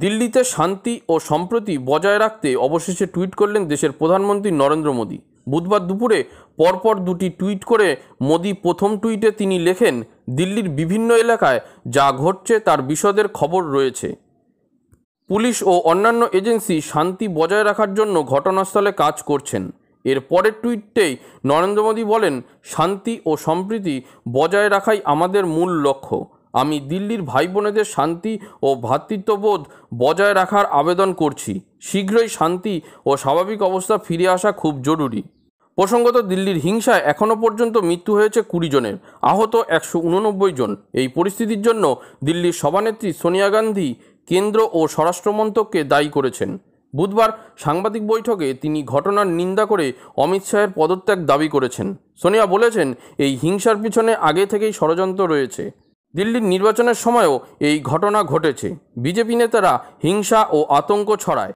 দিল্লিতে শান্তি ও সম্প্রতি বজায় রাখতে অবশেষে টুইট করলেন দেশের প্রধানমন্ত্রী নরেন্দ্র মোদী বুধবার দুপুরে পরপর দুটি টুইট করে মোদি প্রথম টুইটে তিনি লেখেন দিল্লির বিভিন্ন এলাকায় যা ঘটছে তার বিশদের খবর রয়েছে পুলিশ ও অন্যান্য এজেন্সি শান্তি বজায় রাখার জন্য ঘটনাস্থলে কাজ করছেন এর পরের টুইটটেই নরেন্দ্র মোদী বলেন শান্তি ও সম্প্রীতি বজায় রাখাই আমাদের মূল লক্ষ্য আমি দিল্লির ভাই বোনেদের শান্তি ও ভ্রাতৃত্ববোধ বজায় রাখার আবেদন করছি শীঘ্রই শান্তি ও স্বাভাবিক অবস্থা ফিরে আসা খুব জরুরি প্রসঙ্গত দিল্লির হিংসায় এখনও পর্যন্ত মৃত্যু হয়েছে কুড়ি জনের আহত একশো উননব্বই জন এই পরিস্থিতির জন্য দিল্লির সভানেত্রী সোনিয়া গান্ধী কেন্দ্র ও স্বরাষ্ট্রমন্ত্রককে দায়ী করেছেন বুধবার সাংবাদিক বৈঠকে তিনি ঘটনার নিন্দা করে অমিত শাহের পদত্যাগ দাবি করেছেন সোনিয়া বলেছেন এই হিংসার পিছনে আগে থেকেই ষড়যন্ত্র রয়েছে দিল্লির নির্বাচনের সময়ও এই ঘটনা ঘটেছে বিজেপি নেতারা হিংসা ও আতঙ্ক ছড়ায়